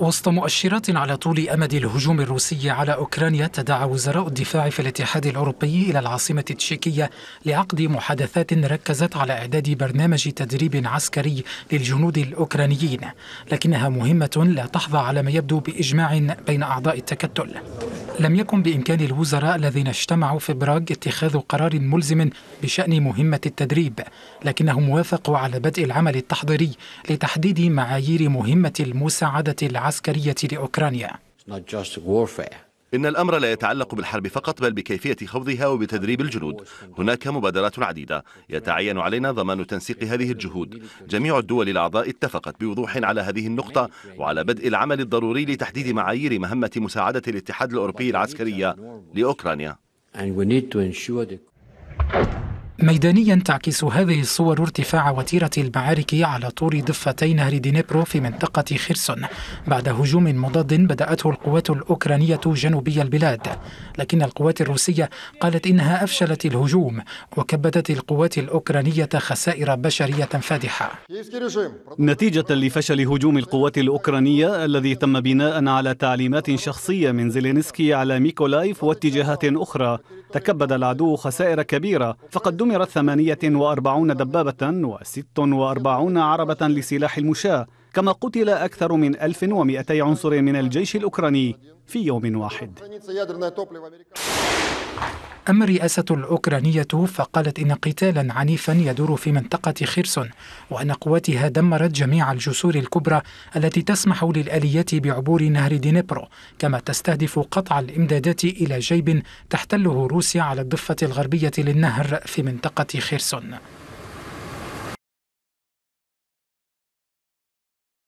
وسط مؤشرات على طول امد الهجوم الروسي على اوكرانيا تدعى وزراء الدفاع في الاتحاد الاوروبي الى العاصمه التشيكيه لعقد محادثات ركزت على اعداد برنامج تدريب عسكري للجنود الاوكرانيين لكنها مهمه لا تحظى على ما يبدو باجماع بين اعضاء التكتل لم يكن بإمكان الوزراء الذين اجتمعوا في براغ اتخاذ قرار ملزم بشأن مهمة التدريب لكنهم وافقوا على بدء العمل التحضيري لتحديد معايير مهمة المساعدة العسكرية لأوكرانيا إن الأمر لا يتعلق بالحرب فقط بل بكيفية خوضها وبتدريب الجنود هناك مبادرات عديدة يتعين علينا ضمان تنسيق هذه الجهود جميع الدول الأعضاء اتفقت بوضوح على هذه النقطة وعلى بدء العمل الضروري لتحديد معايير مهمة مساعدة الاتحاد الأوروبي العسكرية لأوكرانيا ميدانيا تعكس هذه الصور ارتفاع وتيرة المعارك على طول ضفتي نهر دينيبرو في منطقة خرسون بعد هجوم مضاد بدأته القوات الأوكرانية جنوبي البلاد لكن القوات الروسية قالت إنها أفشلت الهجوم وكبدت القوات الأوكرانية خسائر بشرية فادحة نتيجة لفشل هجوم القوات الأوكرانية الذي تم بناء على تعليمات شخصية من زيلينسكي على ميكولايف واتجاهات أخرى تكبد العدو خسائر كبيرة فقد دمرت 48 دبابة و46 عربة لسلاح المشاة كما قتل أكثر من 1200 عنصر من الجيش الأوكراني في يوم واحد أما الرئاسة الأوكرانية فقالت إن قتالا عنيفا يدور في منطقة خيرسون وأن قواتها دمرت جميع الجسور الكبرى التي تسمح للآليات بعبور نهر دينيبرو كما تستهدف قطع الإمدادات إلى جيب تحتله روسيا على الضفة الغربية للنهر في منطقة خيرسون